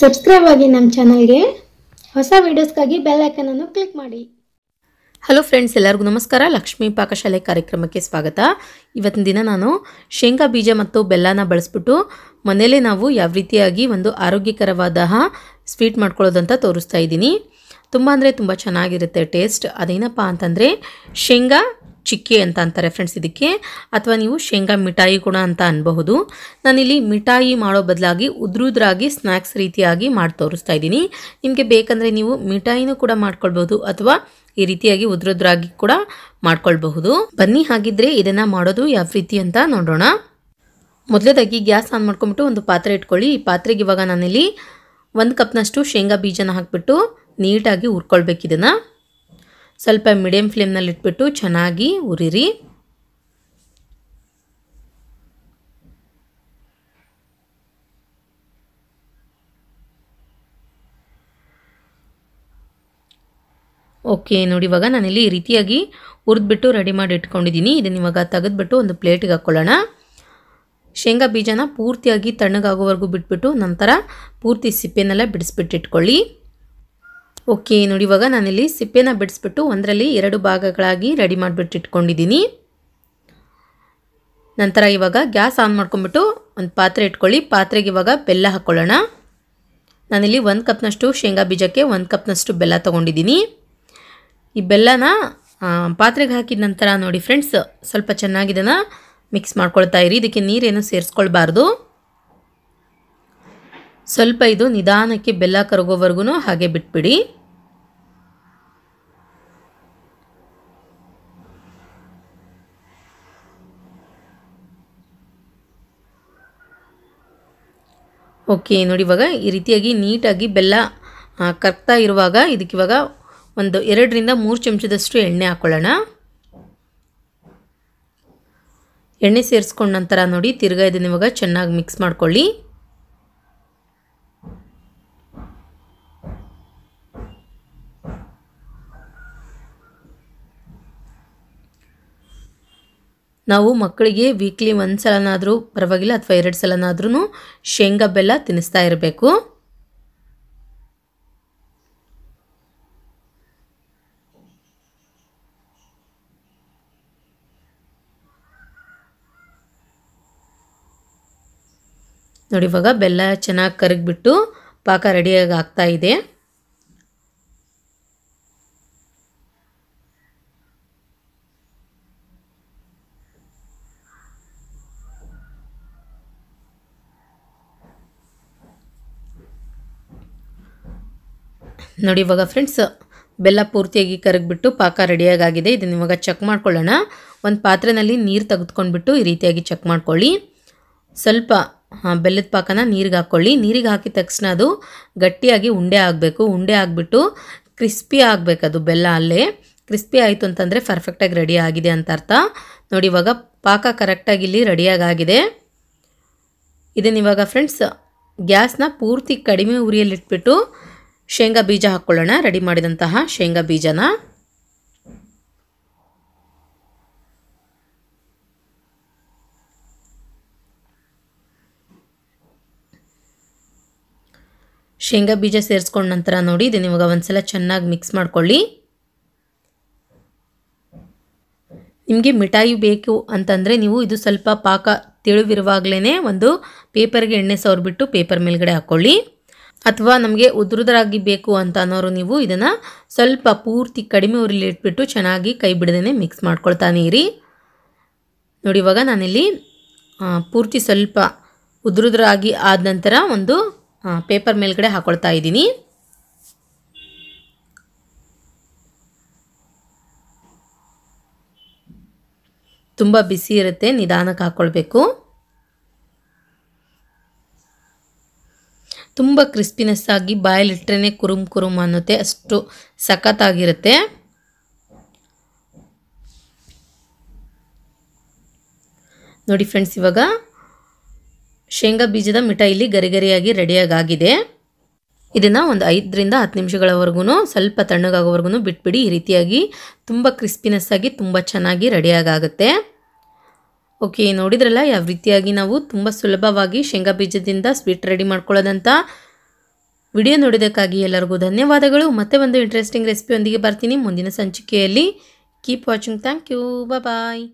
subscribe ಆಗಿ ನಮ್ಮ ಚಾನಲ್ಗೆ ಹೊಸ ವೀಡಿಯೋಸ್ಗಾಗಿ ಬೆಲ್ ಐಕನನ್ನು ಕ್ಲಿಕ್ ಮಾಡಿ ಹಲೋ ಫ್ರೆಂಡ್ಸ್ ಎಲ್ಲರಿಗೂ ನಮಸ್ಕಾರ ಲಕ್ಷ್ಮೀ ಪಾಕಶಾಲೆ ಕಾರ್ಯಕ್ರಮಕ್ಕೆ ಸ್ವಾಗತ ಇವತ್ತಿನ ದಿನ ನಾನು ಶೇಂಗಾ ಬೀಜ ಮತ್ತು ಬೆಲ್ಲನ ಬಳಸ್ಬಿಟ್ಟು ಮನೆಯಲ್ಲೇ ನಾವು ಯಾವ ರೀತಿಯಾಗಿ ಒಂದು ಆರೋಗ್ಯಕರವಾದ ಸ್ವೀಟ್ ಮಾಡ್ಕೊಳ್ಳೋದಂತ ತೋರಿಸ್ತಾ ಇದ್ದೀನಿ ತುಂಬ ಅಂದರೆ ತುಂಬ ಚೆನ್ನಾಗಿರುತ್ತೆ ಟೇಸ್ಟ್ ಅದೇನಪ್ಪ ಅಂತಂದರೆ ಶೇಂಗಾ ಚಿಕ್ಕಿ ಅಂತ ಅಂತಾರೆ ಫ್ರೆಂಡ್ಸ್ ಇದಕ್ಕೆ ಅಥವಾ ನೀವು ಶೇಂಗಾ ಮಿಠಾಯಿ ಕೂಡ ಅಂತ ಅನ್ಬಹುದು ನಾನಿಲ್ಲಿ ಮಿಠಾಯಿ ಮಾಡೋ ಬದಲಾಗಿ ಉದ್ರುದ್ರಾಗಿ ಸ್ನ್ಯಾಕ್ಸ್ ರೀತಿಯಾಗಿ ಮಾಡಿ ತೋರಿಸ್ತಾ ಇದ್ದೀನಿ ನಿಮಗೆ ಬೇಕಂದರೆ ನೀವು ಮಿಠಾಯಿನೂ ಕೂಡ ಮಾಡ್ಕೊಳ್ಬಹುದು ಅಥವಾ ಈ ರೀತಿಯಾಗಿ ಉದ್ರುದ್ರಾಗಿ ಕೂಡ ಮಾಡ್ಕೊಳ್ಬಹುದು ಬನ್ನಿ ಹಾಗಿದ್ರೆ ಇದನ್ನು ಮಾಡೋದು ಯಾವ ರೀತಿ ಅಂತ ನೋಡೋಣ ಮೊದಲೇದಾಗಿ ಗ್ಯಾಸ್ ಆನ್ ಮಾಡ್ಕೊಂಬಿಟ್ಟು ಒಂದು ಪಾತ್ರೆ ಇಟ್ಕೊಳ್ಳಿ ಈ ಪಾತ್ರೆಗೆ ಇವಾಗ ನಾನಿಲ್ಲಿ ಒಂದು ಕಪ್ನಷ್ಟು ಶೇಂಗಾ ಬೀಜನ ಹಾಕಿಬಿಟ್ಟು ನೀಟಾಗಿ ಹುರ್ಕೊಳ್ಬೇಕಿದನ್ನು ಸ್ವಲ್ಪ ಮೀಡಿಯಂ ಫ್ಲೇಮ್ನಲ್ಲಿ ಇಟ್ಬಿಟ್ಟು ಚೆನ್ನಾಗಿ ಉರಿರಿ ಓಕೆ ನೋಡಿ ಇವಾಗ ನಾನಿಲ್ಲಿ ಈ ರೀತಿಯಾಗಿ ಹುರಿದ್ಬಿಟ್ಟು ರೆಡಿ ಮಾಡಿ ಇಟ್ಕೊಂಡಿದ್ದೀನಿ ಇದನ್ನ ಇವಾಗ ತೆಗೆದ್ಬಿಟ್ಟು ಒಂದು ಪ್ಲೇಟಿಗೆ ಹಾಕ್ಕೊಳ್ಳೋಣ ಶೇಂಗಾ ಬೀಜನ ಪೂರ್ತಿಯಾಗಿ ತಣ್ಣಗಾಗೋವರೆಗೂ ಬಿಟ್ಬಿಟ್ಟು ನಂತರ ಪೂರ್ತಿ ಸಿಪ್ಪೆನೆಲ್ಲ ಬಿಡಿಸ್ಬಿಟ್ಟು ಇಟ್ಕೊಳ್ಳಿ ಓಕೆ ನೋಡಿ ಇವಾಗ ನಾನಿಲ್ಲಿ ಸಿಪ್ಪೆನ ಬಿಡಿಸ್ಬಿಟ್ಟು ಒಂದರಲ್ಲಿ ಎರಡು ಭಾಗಗಳಾಗಿ ರೆಡಿ ಮಾಡಿಬಿಟ್ಟು ಇಟ್ಕೊಂಡಿದ್ದೀನಿ ನಂತರ ಇವಾಗ ಗ್ಯಾಸ್ ಆನ್ ಮಾಡ್ಕೊಂಬಿಟ್ಟು ಒಂದು ಪಾತ್ರೆ ಇಟ್ಕೊಳ್ಳಿ ಪಾತ್ರೆಗೆ ಇವಾಗ ಬೆಲ್ಲ ಹಾಕ್ಕೊಳ್ಳೋಣ ನಾನಿಲ್ಲಿ ಒಂದು ಕಪ್ನಷ್ಟು ಶೇಂಗಾ ಬೀಜಕ್ಕೆ ಒಂದು ಕಪ್ನಷ್ಟು ಬೆಲ್ಲ ತೊಗೊಂಡಿದ್ದೀನಿ ಈ ಬೆಲ್ಲನ ಪಾತ್ರೆಗೆ ಹಾಕಿದ ನಂತರ ನೋಡಿ ಫ್ರೆಂಡ್ಸ್ ಸ್ವಲ್ಪ ಚೆನ್ನಾಗಿ ಮಿಕ್ಸ್ ಮಾಡ್ಕೊಳ್ತಾ ಇರಿ ಇದಕ್ಕೆ ನೀರೇನು ಸೇರಿಸ್ಕೊಳ್ಬಾರ್ದು ಸ್ವಲ್ಪ ಇದು ನಿಧಾನಕ್ಕೆ ಬೆಲ್ಲ ಕರಗೋವರೆಗೂ ಹಾಗೆ ಬಿಟ್ಬಿಡಿ ಓಕೆ ನೋಡಿ ಇವಾಗ ಈ ರೀತಿಯಾಗಿ ನೀಟಾಗಿ ಬೆಲ್ಲ ಕರ್ತಾ ಇರುವಾಗ ಇದಕ್ಕಿವಾಗ ಒಂದು ಎರಡರಿಂದ ಮೂರು ಚಮಚದಷ್ಟು ಎಣ್ಣೆ ಹಾಕ್ಕೊಳ್ಳೋಣ ಎಣ್ಣೆ ಸೇರಿಸ್ಕೊಂಡ ನಂತರ ನೋಡಿ ತಿರ್ಗಾ ಇದನ್ನ ಇವಾಗ ಚೆನ್ನಾಗಿ ಮಿಕ್ಸ್ ಮಾಡ್ಕೊಳ್ಳಿ ನಾವು ಮಕ್ಕಳಿಗೆ ವೀಕ್ಲಿ ಒಂದು ಸಲನಾದರೂ ಪರವಾಗಿಲ್ಲ ಅಥವಾ ಎರಡು ಸಲನಾದ್ರೂ ಶೇಂಗಾ ಬೆಲ್ಲ ತಿನ್ನಿಸ್ತಾ ಇರಬೇಕು ನೋಡಿ ಇವಾಗ ಬೆಲ್ಲ ಚೆನ್ನಾಗಿ ಕರಗಿಬಿಟ್ಟು ಪಾಕ ರೆಡಿಯಾಗಿ ಆಗ್ತಾ ಇದೆ ನೋಡಿ ಇವಾಗ ಫ್ರೆಂಡ್ಸ್ ಬೆಲ್ಲ ಪೂರ್ತಿಯಾಗಿ ಕರಗಿಬಿಟ್ಟು ಪಾಕ ರೆಡಿಯಾಗಿದೆ ಇದನ್ನು ಇವಾಗ ಚೆಕ್ ಮಾಡ್ಕೊಳ್ಳೋಣ ಒಂದು ಪಾತ್ರೆಯಲ್ಲಿ ನೀರು ತೆಗೆದುಕೊಂಡ್ಬಿಟ್ಟು ಈ ರೀತಿಯಾಗಿ ಚೆಕ್ ಮಾಡ್ಕೊಳ್ಳಿ ಸ್ವಲ್ಪ ಬೆಲ್ಲದ ಪಾಕನ ನೀರಿಗೆ ಹಾಕ್ಕೊಳ್ಳಿ ನೀರಿಗೆ ಹಾಕಿದ ತಕ್ಷಣ ಅದು ಗಟ್ಟಿಯಾಗಿ ಉಂಡೆ ಆಗಬೇಕು ಉಂಡೆ ಆಗಿಬಿಟ್ಟು ಕ್ರಿಸ್ಪಿ ಆಗಬೇಕದು ಬೆಲ್ಲ ಅಲ್ಲೇ ಕ್ರಿಸ್ಪಿ ಆಯಿತು ಅಂತಂದರೆ ಪರ್ಫೆಕ್ಟಾಗಿ ರೆಡಿ ಆಗಿದೆ ಅಂತ ಅರ್ಥ ನೋಡಿ ಇವಾಗ ಪಾಕ ಕರೆಕ್ಟಾಗಿ ಇಲ್ಲಿ ರೆಡಿಯಾಗಾಗಿದೆ ಇದನ್ನಿವಾಗ ಫ್ರೆಂಡ್ಸ್ ಗ್ಯಾಸ್ನ ಪೂರ್ತಿ ಕಡಿಮೆ ಉರಿಯಲ್ಲಿಟ್ಬಿಟ್ಟು ಶೇಂಗಾ ಬೀಜ ಹಾಕ್ಕೊಳ್ಳೋಣ ರೆಡಿ ಮಾಡಿದಂತಹ ಶೇಂಗಾ ಬೀಜನ ಶೇಂಗಾ ಬೀಜ ಸೇರಿಸ್ಕೊಂಡ ನಂತರ ನೋಡಿ ಇದನ್ನು ಇವಾಗ ಒಂದ್ಸಲ ಚೆನ್ನಾಗಿ ಮಿಕ್ಸ್ ಮಾಡ್ಕೊಳ್ಳಿ ನಿಮಗೆ ಮಿಠಾಯಿ ಬೇಕು ಅಂತಂದರೆ ನೀವು ಇದು ಸ್ವಲ್ಪ ಪಾಕ ತಿಳುವಿರುವಾಗಲೇ ಒಂದು ಪೇಪರ್ಗೆ ಎಣ್ಣೆ ಸವರ್ಬಿಟ್ಟು ಪೇಪರ್ ಮೇಲ್ಗಡೆ ಹಾಕ್ಕೊಳ್ಳಿ ಅಥವಾ ನಮಗೆ ಉದುರದ್ರಾಗಿ ಬೇಕು ಅಂತ ಅನ್ನೋರು ನೀವು ಇದನ್ನು ಸ್ವಲ್ಪ ಪೂರ್ತಿ ಕಡಿಮೆ ಉರಿಲಿ ಇಟ್ಬಿಟ್ಟು ಚೆನ್ನಾಗಿ ಕೈ ಬಿಡದೇ ಮಿಕ್ಸ್ ಮಾಡ್ಕೊಳ್ತಾನೆ ಇರಿ ನೋಡಿ ಇವಾಗ ನಾನಿಲ್ಲಿ ಪೂರ್ತಿ ಸ್ವಲ್ಪ ಉದ್ರುದ್ರಾಗಿ ಆದ ನಂತರ ಒಂದು ಪೇಪರ್ ಮೇಲ್ಗಡೆ ಹಾಕೊಳ್ತಾ ಇದ್ದೀನಿ ತುಂಬ ಬಿಸಿ ಇರುತ್ತೆ ನಿಧಾನಕ್ಕೆ ಹಾಕ್ಕೊಳ್ಬೇಕು ತುಂಬ ಕ್ರಿಸ್ಪಿನೆಸ್ ಆಗಿ ಬಾಯಲ್ಲಿಟ್ಟರೆ ಕುರುಮ್ ಕುರುಮ್ ಅನ್ನುತ್ತೆ ಅಷ್ಟು ಸಖತ್ತಾಗಿರುತ್ತೆ ನೋಡಿ ಫ್ರೆಂಡ್ಸ್ ಇವಾಗ ಶೇಂಗಾ ಬೀಜದ ಮಿಠಾಯಿ ಇಲ್ಲಿ ಗರಿಗರಿಯಾಗಿ ರೆಡಿಯಾಗಾಗಿದೆ ಇದನ್ನು ಒಂದು ಐದರಿಂದ ಹತ್ತು ನಿಮಿಷಗಳವರೆಗೂ ಸ್ವಲ್ಪ ತಣ್ಣಗಾಗೋವರೆಗೂ ಬಿಟ್ಬಿಡಿ ಈ ರೀತಿಯಾಗಿ ತುಂಬ ಕ್ರಿಸ್ಪಿನೆಸ್ ಆಗಿ ತುಂಬ ಚೆನ್ನಾಗಿ ರೆಡಿಯಾಗುತ್ತೆ ಓಕೆ ನೋಡಿದ್ರಲ್ಲ ಯಾವ ರೀತಿಯಾಗಿ ನಾವು ತುಂಬ ಸುಲಭವಾಗಿ ಶೇಂಗಾ ಬೀಜದಿಂದ ಸ್ವೀಟ್ ರೆಡಿ ಮಾಡ್ಕೊಳ್ಳೋದಂತ ವಿಡಿಯೋ ನೋಡೋದಕ್ಕಾಗಿ ಎಲ್ಲರಿಗೂ ಧನ್ಯವಾದಗಳು ಮತ್ತೆ ಒಂದು ಇಂಟ್ರೆಸ್ಟಿಂಗ್ ರೆಸಿಪಿಯೊಂದಿಗೆ ಬರ್ತೀನಿ ಮುಂದಿನ ಸಂಚಿಕೆಯಲ್ಲಿ keep watching thank you bye